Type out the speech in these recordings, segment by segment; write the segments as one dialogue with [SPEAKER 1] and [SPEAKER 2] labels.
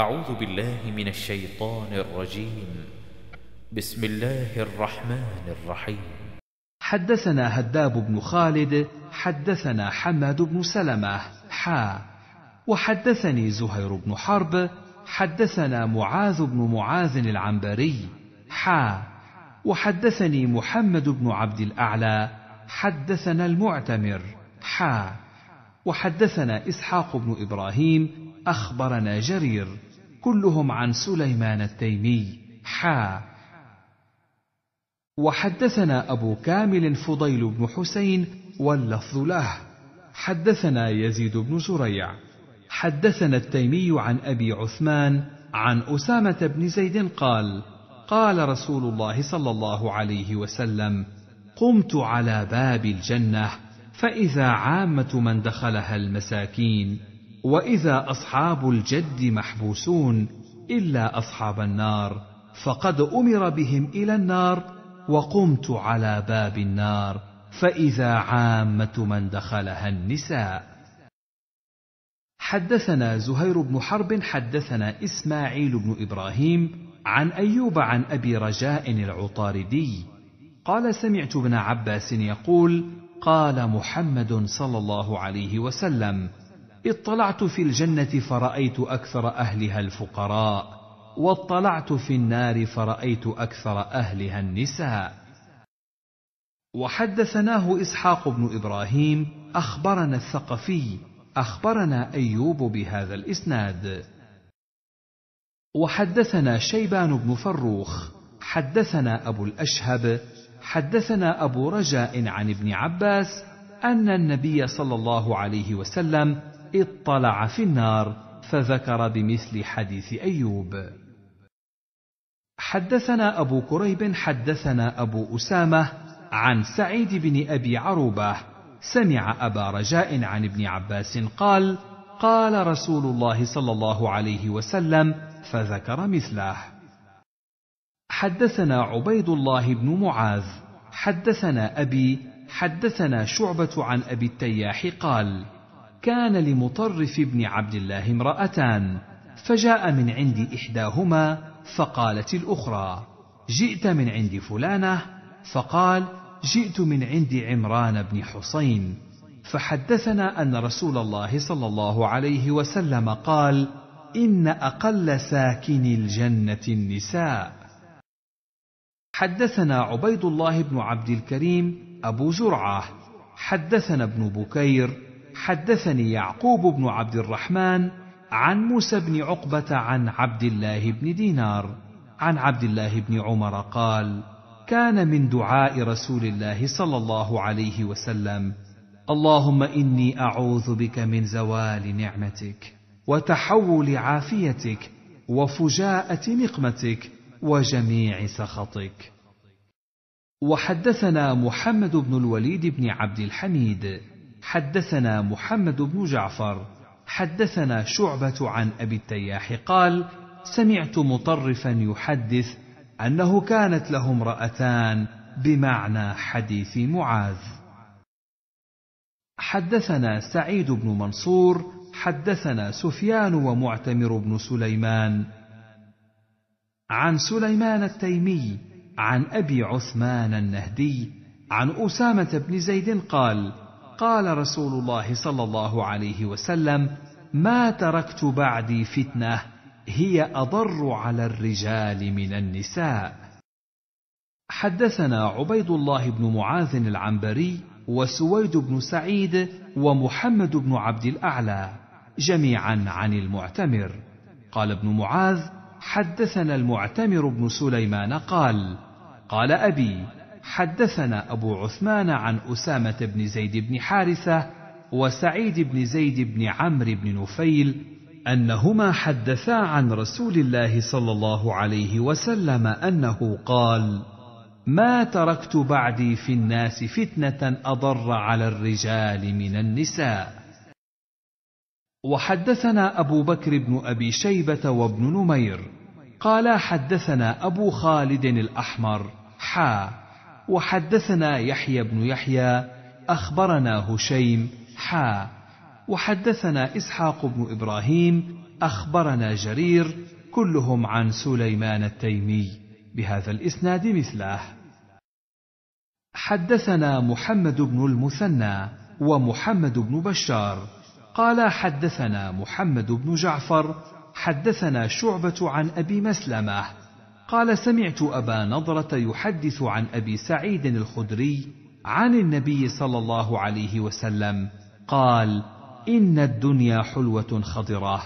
[SPEAKER 1] أعوذ بالله من الشيطان الرجيم بسم الله الرحمن الرحيم حدثنا هداب بن خالد حدثنا حماد بن سلمة حا وحدثني زهير بن حرب حدثنا معاذ بن معاذ العنبري حا وحدثني محمد بن عبد الأعلى حدثنا المعتمر حا وحدثنا إسحاق بن إبراهيم أخبرنا جرير كلهم عن سليمان التيمي حا وحدثنا أبو كامل فضيل بن حسين واللفظ له حدثنا يزيد بن زريع حدثنا التيمي عن أبي عثمان عن أسامة بن زيد قال قال رسول الله صلى الله عليه وسلم قمت على باب الجنه فاذا عامه من دخلها المساكين واذا اصحاب الجد محبوسون الا اصحاب النار فقد امر بهم الى النار وقمت على باب النار فاذا عامه من دخلها النساء حدثنا زهير بن حرب حدثنا اسماعيل بن ابراهيم عن ايوب عن ابي رجاء العطاردي قال سمعت ابن عباس يقول قال محمد صلى الله عليه وسلم اطلعت في الجنه فرايت اكثر اهلها الفقراء واطلعت في النار فرايت اكثر اهلها النساء وحدثناه اسحاق بن ابراهيم اخبرنا الثقفي اخبرنا ايوب بهذا الاسناد وحدثنا شيبان بن فروخ حدثنا ابو الاشهب حدثنا ابو رجاء عن ابن عباس ان النبي صلى الله عليه وسلم اطلع في النار فذكر بمثل حديث ايوب حدثنا ابو كريب حدثنا ابو اسامه عن سعيد بن ابي عروبه سمع ابا رجاء عن ابن عباس قال قال رسول الله صلى الله عليه وسلم فذكر مثله حدثنا عبيد الله بن معاذ حدثنا ابي حدثنا شعبه عن ابي التياح قال كان لمطرف بن عبد الله امرأتان فجاء من عند إحداهما فقالت الأخرى جئت من عند فلانة فقال جئت من عند عمران بن حسين فحدثنا أن رسول الله صلى الله عليه وسلم قال إن أقل ساكن الجنة النساء حدثنا عبيد الله بن عبد الكريم أبو زرعة حدثنا ابن بكير حدثني يعقوب بن عبد الرحمن عن موسى بن عقبه عن عبد الله بن دينار عن عبد الله بن عمر قال كان من دعاء رسول الله صلى الله عليه وسلم اللهم اني اعوذ بك من زوال نعمتك وتحول عافيتك وفجاءه نقمتك وجميع سخطك وحدثنا محمد بن الوليد بن عبد الحميد حدثنا محمد بن جعفر حدثنا شعبة عن أبي التياح قال: سمعت مطرفا يحدث أنه كانت له امرأتان بمعنى حديث معاذ. حدثنا سعيد بن منصور، حدثنا سفيان ومعتمر بن سليمان. عن سليمان التيمي، عن أبي عثمان النهدي، عن أسامة بن زيد قال: قال رسول الله صلى الله عليه وسلم ما تركت بعدي فتنه هي اضر على الرجال من النساء حدثنا عبيد الله بن معاذ العنبري وسويد بن سعيد ومحمد بن عبد الاعلى جميعا عن المعتمر قال ابن معاذ حدثنا المعتمر بن سليمان قال قال ابي حدثنا أبو عثمان عن أسامة بن زيد بن حارثة وسعيد بن زيد بن عمرو بن نفيل أنهما حدثا عن رسول الله صلى الله عليه وسلم أنه قال: ما تركت بعدي في الناس فتنة أضر على الرجال من النساء. وحدثنا أبو بكر بن أبي شيبة وابن نمير قال حدثنا أبو خالد الأحمر حا وحدثنا يحيى بن يحيى اخبرنا هشيم حا وحدثنا اسحاق بن ابراهيم اخبرنا جرير كلهم عن سليمان التيمي بهذا الاسناد مثله حدثنا محمد بن المثنى ومحمد بن بشار قال حدثنا محمد بن جعفر حدثنا شعبه عن ابي مسلمه قال سمعت ابا نضره يحدث عن ابي سعيد الخدري عن النبي صلى الله عليه وسلم قال ان الدنيا حلوه خضره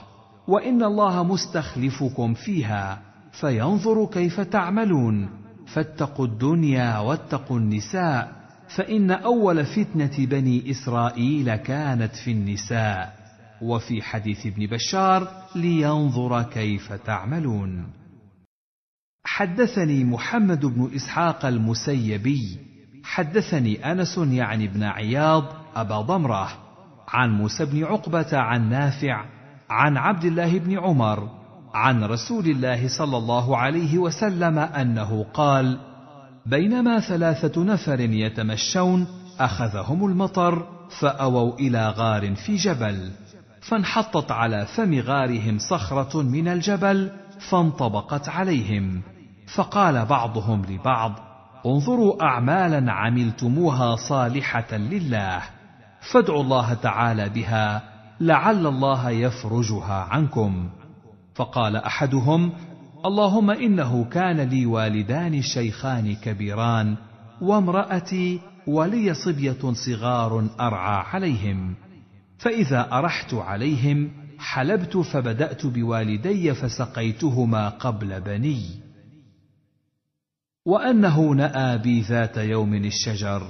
[SPEAKER 1] وان الله مستخلفكم فيها فينظر كيف تعملون فاتقوا الدنيا واتقوا النساء فان اول فتنه بني اسرائيل كانت في النساء وفي حديث ابن بشار لينظر كيف تعملون حدثني محمد بن اسحاق المسيبي حدثني انس يعني بن عياض ابا ضمره عن موسى بن عقبه عن نافع عن عبد الله بن عمر عن رسول الله صلى الله عليه وسلم انه قال بينما ثلاثه نفر يتمشون اخذهم المطر فاووا الى غار في جبل فانحطت على فم غارهم صخره من الجبل فانطبقت عليهم فقال بعضهم لبعض انظروا اعمالا عملتموها صالحه لله فادعوا الله تعالى بها لعل الله يفرجها عنكم فقال احدهم اللهم انه كان لي والدان شيخان كبيران وامراتي ولي صبيه صغار ارعى عليهم فاذا ارحت عليهم حلبت فبدات بوالدي فسقيتهما قبل بني وأنه نأى بي ذات يوم الشجر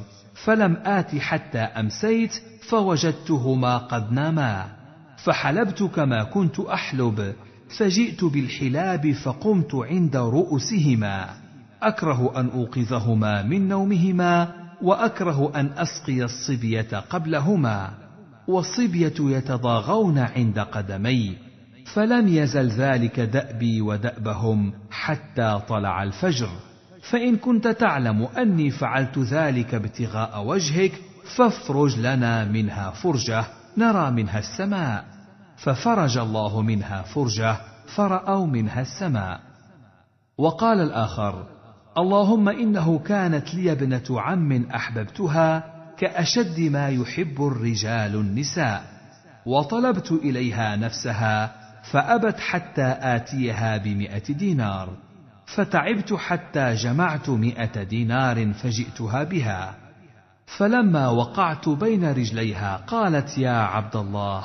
[SPEAKER 1] فلم آت حتى أمسيت فوجدتهما قد ناما فحلبت كما كنت أحلب فجئت بالحلاب فقمت عند رؤوسهما أكره أن أوقظهما من نومهما وأكره أن أسقي الصبية قبلهما والصبية يتضاغون عند قدمي فلم يزل ذلك دأبي ودأبهم حتى طلع الفجر فان كنت تعلم اني فعلت ذلك ابتغاء وجهك فافرج لنا منها فرجه نرى منها السماء ففرج الله منها فرجه فراوا منها السماء وقال الاخر اللهم انه كانت لي ابنه عم احببتها كاشد ما يحب الرجال النساء وطلبت اليها نفسها فابت حتى اتيها بمئة دينار فتعبت حتى جمعت مئة دينار فجئتها بها فلما وقعت بين رجليها قالت يا عبد الله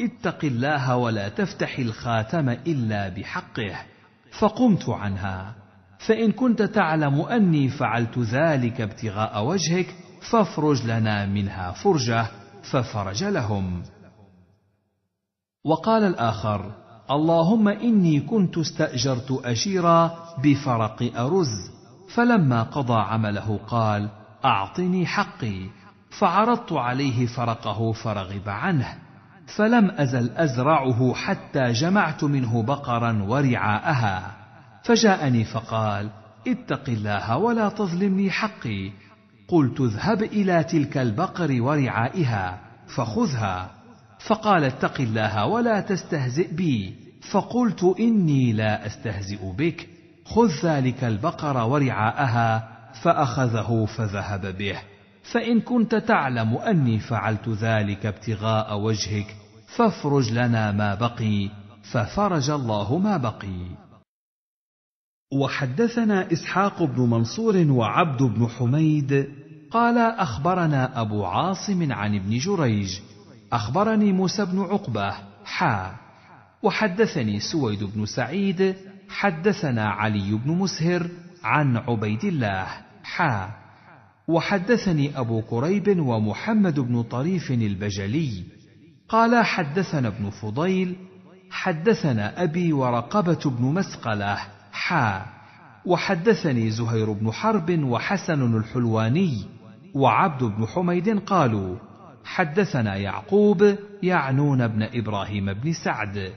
[SPEAKER 1] اتق الله ولا تفتح الخاتم إلا بحقه فقمت عنها فإن كنت تعلم أني فعلت ذلك ابتغاء وجهك فافرج لنا منها فرجة ففرج لهم وقال الآخر اللهم اني كنت استاجرت اشيرا بفرق ارز فلما قضى عمله قال اعطني حقي فعرضت عليه فرقه فرغب عنه فلم ازل ازرعه حتى جمعت منه بقرا ورعاءها فجاءني فقال اتق الله ولا تظلمني حقي قلت اذهب الى تلك البقر ورعائها فخذها فقال اتق الله ولا تستهزئ بي فقلت إني لا أستهزئ بك خذ ذلك البقر ورعاءها فأخذه فذهب به فإن كنت تعلم أني فعلت ذلك ابتغاء وجهك فافرج لنا ما بقي ففرج الله ما بقي وحدثنا إسحاق بن منصور وعبد بن حميد قال أخبرنا أبو عاصم عن ابن جريج أخبرني موسى بن عقبة حا وحدثني سويد بن سعيد حدثنا علي بن مسهر عن عبيد الله حا وحدثني أبو كريب ومحمد بن طريف البجلي قال حدثنا ابن فضيل حدثنا أبي ورقبة بن مسقلة حا وحدثني زهير بن حرب وحسن الحلواني وعبد بن حميد قالوا حدثنا يعقوب يعنون ابن إبراهيم بن سعد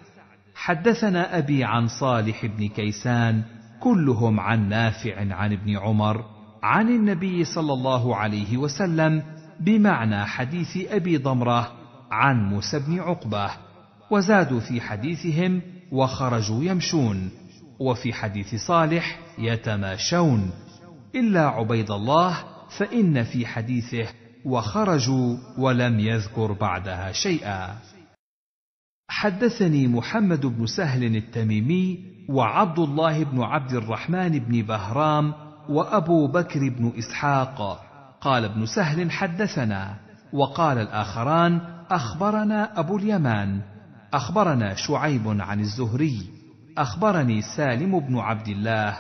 [SPEAKER 1] حدثنا ابي عن صالح بن كيسان كلهم عن نافع عن ابن عمر عن النبي صلى الله عليه وسلم بمعنى حديث ابي ضمره عن موسى بن عقبه وزادوا في حديثهم وخرجوا يمشون وفي حديث صالح يتماشون الا عبيد الله فان في حديثه وخرجوا ولم يذكر بعدها شيئا حدثني محمد بن سهل التميمي وعبد الله بن عبد الرحمن بن بهرام وابو بكر بن اسحاق قال ابن سهل حدثنا وقال الاخران اخبرنا ابو اليمان اخبرنا شعيب عن الزهري اخبرني سالم بن عبد الله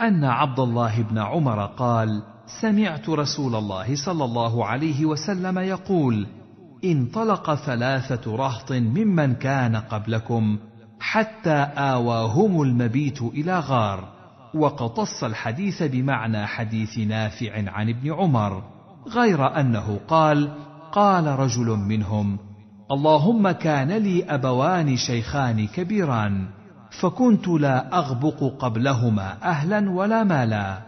[SPEAKER 1] ان عبد الله بن عمر قال سمعت رسول الله صلى الله عليه وسلم يقول انطلق ثلاثه رهط ممن كان قبلكم حتى اواهم المبيت الى غار وقتص الحديث بمعنى حديث نافع عن ابن عمر غير انه قال قال رجل منهم اللهم كان لي ابوان شيخان كبيران فكنت لا اغبق قبلهما اهلا ولا مالا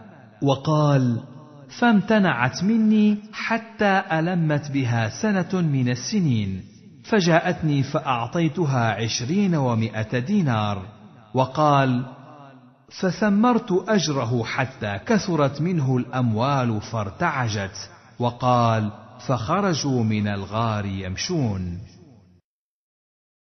[SPEAKER 1] وقال فامتنعت مني حتى ألمت بها سنة من السنين فجاءتني فأعطيتها عشرين ومائة دينار وقال فثمرت أجره حتى كثرت منه الأموال فارتعجت وقال فخرجوا من الغار يمشون